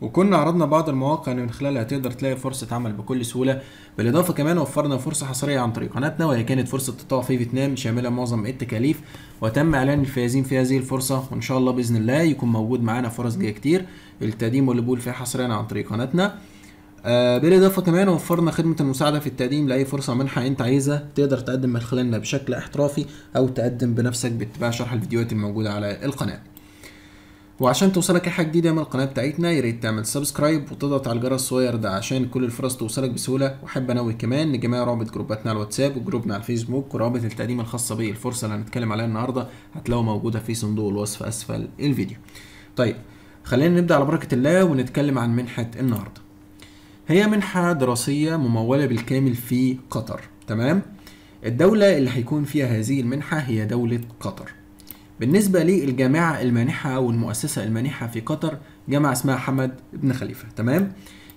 وكنا عرضنا بعض المواقع اللي من خلالها تقدر تلاقي فرصة عمل بكل سهولة بالإضافة كمان وفرنا فرصة حصرية عن طريق قناتنا وهي كانت فرصة تطوع في فيتنام شاملة معظم التكاليف وتم إعلان الفائزين في هذه الفرصة وإن شاء الله بإذن الله يكون موجود معانا فرص جاية كتير التقديم والقبول فيها حصريا عن طريق قناتنا آه، بالإضافة كمان وفرنا خدمة المساعدة في التقديم لأي فرصة منحة أنت عايزها تقدر تقدم من خلالنا بشكل احترافي أو تقدم بنفسك باتباع شرح الفيديوهات الموجودة على القناة وعشان توصلك اي حاجه جديده من القناه بتاعتنا يا ريت تعمل سبسكرايب وتضغط على الجرس الصغير ده عشان كل الفرص توصلك بسهوله واحب انوي كمان ان جميع روابط جروباتنا على الواتساب وجروبنا على الفيسبوك ورابط التقديم الخاصه بي الفرصه اللي هنتكلم عليها النهارده هتلاقوها موجوده في صندوق الوصف اسفل الفيديو طيب خلينا نبدا على بركه الله ونتكلم عن منحه النهارده هي منحه دراسيه مموله بالكامل في قطر تمام الدوله اللي هيكون فيها هذه المنحه هي دوله قطر بالنسبة للجامعة المانحة أو المؤسسة المانحة في قطر جامعة اسمها حمد بن خليفة تمام؟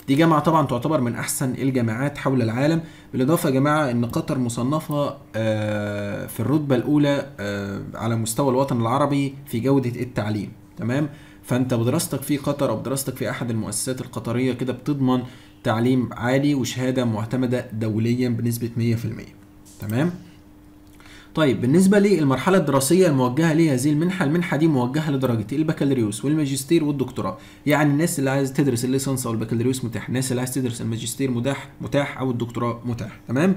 دي جامعة طبعا تعتبر من أحسن الجامعات حول العالم بالإضافة يا جماعة إن قطر مصنفة آه، في الرتبة الأولى آه، على مستوى الوطن العربي في جودة التعليم تمام؟ فأنت بدراستك في قطر أو بدراستك في أحد المؤسسات القطرية كده بتضمن تعليم عالي وشهادة معتمدة دوليا بنسبة 100% تمام؟ طيب بالنسبة للمرحلة الدراسية الموجهة لهذه المنحة المنحة دي موجهة لدرجة البكالوريوس والماجستير والدكتوراه يعني الناس اللي عايز تدرس الليسانس او البكالوريوس متاح الناس اللي عايز تدرس الماجستير متاح متاح او الدكتوراه متاح تمام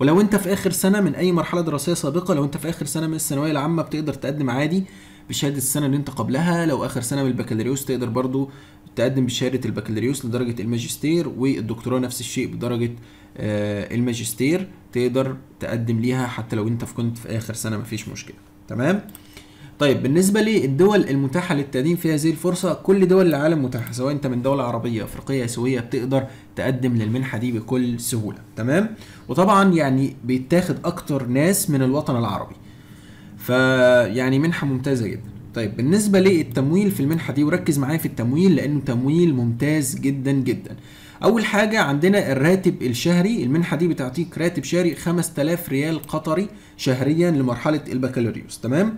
ولو انت في اخر سنة من اي مرحلة دراسية سابقة لو انت في اخر سنة من الثانوية العامة بتقدر تقدم عادي بشهاده السنه اللي انت قبلها لو اخر سنه من البكالوريوس تقدر برضو تقدم بشهاده البكالوريوس لدرجه الماجستير والدكتوراه نفس الشيء بدرجه آه، الماجستير تقدر تقدم ليها حتى لو انت كنت في اخر سنه مفيش مشكله تمام طيب بالنسبة للدول المتاحة للتقديم في هذه الفرصة كل دول العالم متاحة سواء انت من دولة عربية افريقية اسيوية بتقدر تقدم للمنحة دي بكل سهولة تمام وطبعا يعني بيتاخد اكتر ناس من الوطن العربي فيعني منحه ممتازه جدا طيب بالنسبه للتمويل في المنحه دي وركز معايا في التمويل لانه تمويل ممتاز جدا جدا اول حاجه عندنا الراتب الشهري المنحه دي بتعطيك راتب شهري 5000 ريال قطري شهريا لمرحله البكالوريوس تمام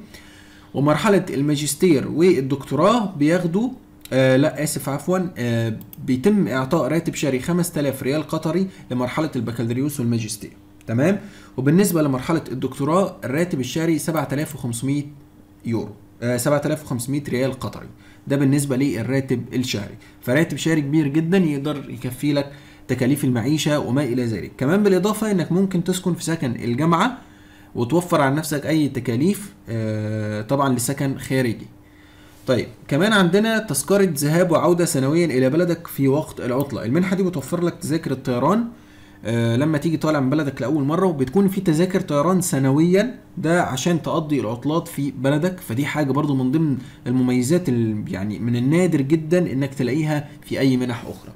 ومرحله الماجستير والدكتوراه بياخدوا آه لا اسف عفوا آه بيتم اعطاء راتب شهري 5000 ريال قطري لمرحله البكالوريوس والماجستير تمام وبالنسبه لمرحله الدكتوراه الراتب الشهري 7500 يورو 7500 آه، ريال قطري ده بالنسبه للراتب الشهري فراتب شهري كبير جدا يقدر يكفي لك تكاليف المعيشه وما الى ذلك كمان بالاضافه انك ممكن تسكن في سكن الجامعه وتوفر على نفسك اي تكاليف آه، طبعا لسكن خارجي طيب كمان عندنا تذكرة ذهاب وعودة سنويا إلى بلدك في وقت العطلة المنحة دي بتوفر لك تذاكر الطيران آه، لما تيجي طالع من بلدك لاول مره وبتكون في تذاكر طيران سنويا ده عشان تقضي العطلات في بلدك فدي حاجه برضو من ضمن المميزات يعني من النادر جدا انك تلاقيها في اي منح اخرى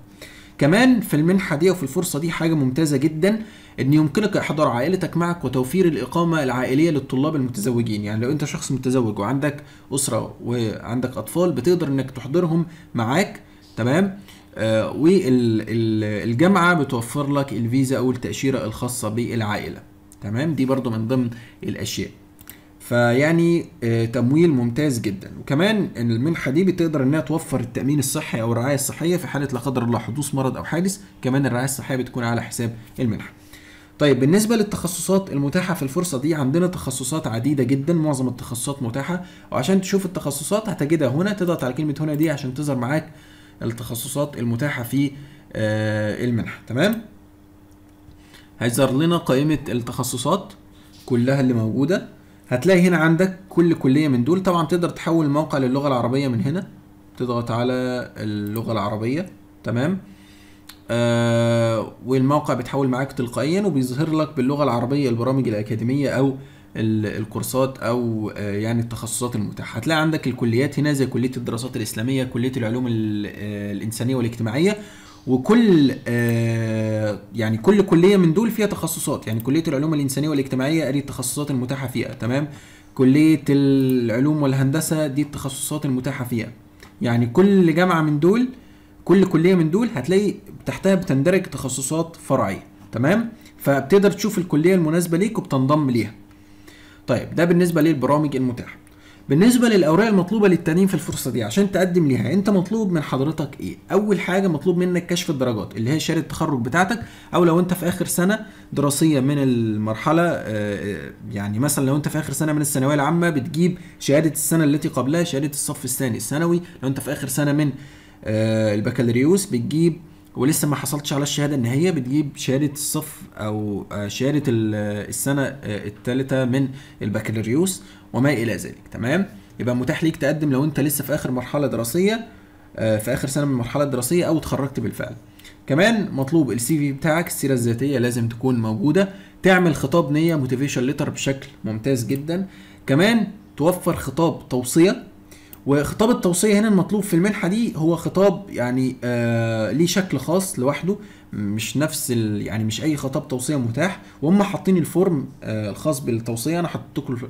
كمان في المنحة دي وفي الفرصة دي حاجة ممتازة جدا ان يمكنك احضار عائلتك معك وتوفير الاقامة العائلية للطلاب المتزوجين يعني لو انت شخص متزوج وعندك اسرة وعندك اطفال بتقدر انك تحضرهم معاك تمام آه، والجامعه بتوفر لك الفيزا او التاشيره الخاصه بالعائله تمام دي برضو من ضمن الاشياء فيعني آه، تمويل ممتاز جدا وكمان ان المنحه دي بتقدر انها توفر التامين الصحي او الرعايه الصحيه في حاله لا قدر الله حدوث مرض او حادث كمان الرعايه الصحيه بتكون على حساب المنحه طيب بالنسبة للتخصصات المتاحة في الفرصة دي عندنا تخصصات عديدة جدا معظم التخصصات متاحة وعشان تشوف التخصصات هتجدها هنا تضغط على كلمة هنا دي عشان تظهر معاك التخصصات المتاحه في آه، المنحه تمام هيظهر لنا قائمه التخصصات كلها اللي موجوده هتلاقي هنا عندك كل كليه من دول طبعا تقدر تحول الموقع للغه العربيه من هنا تضغط على اللغه العربيه تمام آه والموقع بيتحول معاك تلقائيا وبيظهر لك باللغه العربيه البرامج الاكاديميه او الكورسات او آه، يعني التخصصات المتاحه هتلاقي عندك الكليات هنا زي كليه الدراسات الاسلاميه كليه العلوم آه، الانسانيه والاجتماعيه وكل آه، يعني كل كليه من دول فيها تخصصات يعني كليه العلوم الانسانيه والاجتماعيه ادي التخصصات المتاحه فيها تمام كليه العلوم والهندسه دي التخصصات المتاحه فيها يعني كل جامعه من دول كل كليه من دول هتلاقي تحتها بتندرج تخصصات فرعيه تمام فبتقدر تشوف الكليه المناسبه ليك وبتنضم ليها طيب ده بالنسبه للبرامج المتاحه بالنسبه للاوراق المطلوبه للتانيين في الفرصه دي عشان تقدم ليها انت مطلوب من حضرتك ايه اول حاجه مطلوب منك كشف الدرجات اللي هي شهاده التخرج بتاعتك او لو انت في اخر سنه دراسيه من المرحله آه، آه، يعني مثلا لو انت في اخر سنه من الثانويه العامه بتجيب شهاده السنه التي قبلها شهاده الصف الثاني الثانوي لو انت في اخر سنه من آه، البكالوريوس بتجيب ولسه ما حصلتش على الشهاده النهائيه بتجيب شهاده الصف او آه، شهاده آه، السنه آه، الثالثه من البكالوريوس وما الى ذلك تمام يبقى متاح ليك تقدم لو انت لسه في اخر مرحله دراسيه في اخر سنه من المرحله الدراسيه او اتخرجت بالفعل كمان مطلوب السي في بتاعك السيره الذاتيه لازم تكون موجوده تعمل خطاب نيه موتيفيشن ليتر بشكل ممتاز جدا كمان توفر خطاب توصيه وخطاب التوصيه هنا المطلوب في المنحه دي هو خطاب يعني آه ليه شكل خاص لوحده مش نفس ال يعني مش اي خطاب توصيه متاح وهم حاطين الفورم آه الخاص بالتوصيه انا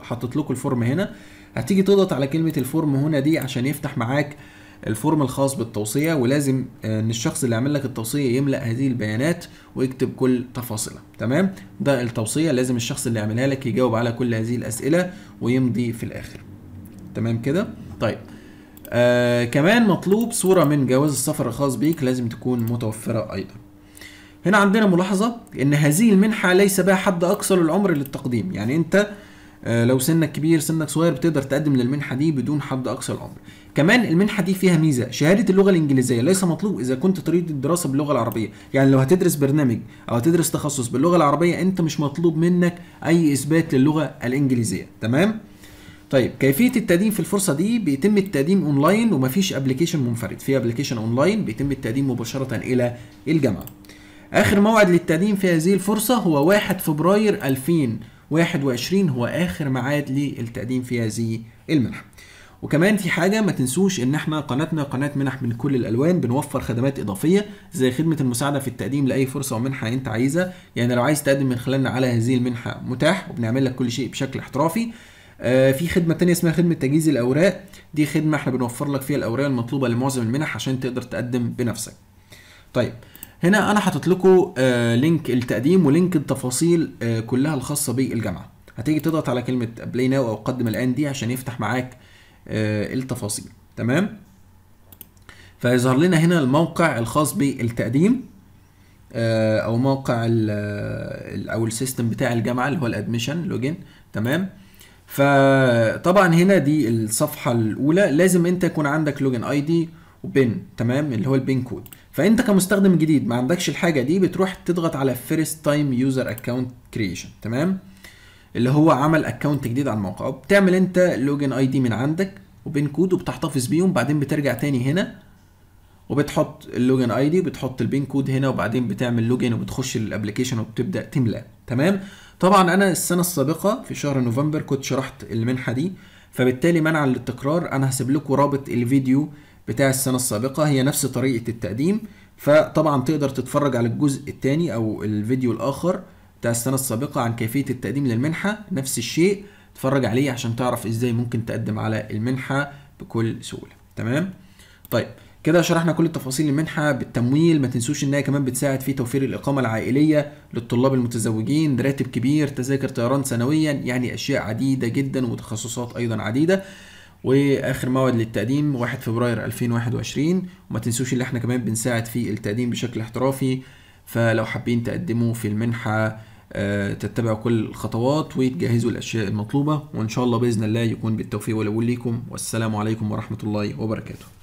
حطيت لكم الفورم هنا هتيجي تضغط على كلمه الفورم هنا دي عشان يفتح معاك الفورم الخاص بالتوصيه ولازم آه، ان الشخص اللي عامل لك التوصيه يملا هذه البيانات ويكتب كل تفاصيلها تمام ده التوصيه لازم الشخص اللي عملها لك يجاوب على كل هذه الاسئله ويمضي في الاخر تمام كده طيب آه كمان مطلوب صورة من جواز السفر الخاص بيك لازم تكون متوفرة أيضا هنا عندنا ملاحظة إن هذه المنحة ليس بها حد أقصى للعمر للتقديم يعني أنت آه لو سنك كبير سنك صغير بتقدر تقدم للمنحة دي بدون حد أقصى العمر. كمان المنحة دي فيها ميزة شهادة اللغة الإنجليزية ليس مطلوب إذا كنت تريد الدراسة باللغة العربية يعني لو هتدرس برنامج أو هتدرس تخصص باللغة العربية أنت مش مطلوب منك أي إثبات للغة الإنجليزية تمام؟ طيب كيفيه التقديم في الفرصه دي بيتم التقديم اونلاين ومفيش ابلكيشن منفرد في ابلكيشن اونلاين بيتم التقديم مباشره الى الجامعه اخر موعد للتقديم في هذه الفرصه هو 1 فبراير 2021 هو اخر ميعاد للتقديم في هذه المنحه وكمان في حاجة ما تنسوش ان احنا قناتنا قناة منح من كل الالوان بنوفر خدمات اضافية زي خدمة المساعدة في التقديم لاي فرصة ومنحة انت عايزها يعني لو عايز تقدم من خلالنا على هذه المنحة متاح وبنعمل لك كل شيء بشكل احترافي آه، في خدمه تانية اسمها خدمه تجهيز الاوراق دي خدمه احنا بنوفر لك فيها الاوراق المطلوبه لمعظم المنح عشان تقدر تقدم بنفسك طيب هنا انا حاطط لكم آه، لينك التقديم ولينك التفاصيل آه، كلها الخاصه بالجامعه هتيجي تضغط على كلمه بلاي ناو او قدم الان دي عشان يفتح معاك التفاصيل تمام فيظهر لنا هنا الموقع الخاص بالتقديم او موقع او السيستم بتاع الجامعه اللي هو الادميشن لوجن تمام فطبعا هنا دي الصفحه الاولى لازم انت يكون عندك لوجن اي دي وبن تمام اللي هو البين كود فانت كمستخدم جديد ما عندكش الحاجه دي بتروح تضغط على فيرست تايم يوزر اكونت كريشن تمام اللي هو عمل اكونت جديد على الموقع وبتعمل انت لوجن اي دي من عندك وبين كود وبتحتفظ بيهم بعدين بترجع تاني هنا وبتحط اللوجن اي دي بتحط البين كود هنا وبعدين بتعمل لوجن وبتخش للابلكيشن وبتبدا تملا تمام طبعا انا السنه السابقه في شهر نوفمبر كنت شرحت المنحه دي فبالتالي منعا للتكرار انا هسيب لكم رابط الفيديو بتاع السنه السابقه هي نفس طريقه التقديم فطبعا تقدر تتفرج على الجزء الثاني او الفيديو الاخر بتاع السنه السابقه عن كيفيه التقديم للمنحه نفس الشيء اتفرج عليه عشان تعرف ازاي ممكن تقدم على المنحه بكل سهوله تمام طيب كده شرحنا كل تفاصيل المنحة بالتمويل ما تنسوش انها كمان بتساعد في توفير الإقامة العائلية للطلاب المتزوجين راتب كبير تذاكر طيران سنويا يعني أشياء عديدة جدا وتخصصات أيضا عديدة واخر موعد للتقديم 1 فبراير 2021 وما تنسوش ان احنا كمان بنساعد في التقديم بشكل احترافي فلو حابين تقدموا في المنحه آه، تتبعوا كل الخطوات وتجهزوا الاشياء المطلوبه وان شاء الله باذن الله يكون بالتوفيق والقبول ليكم والسلام عليكم ورحمه الله وبركاته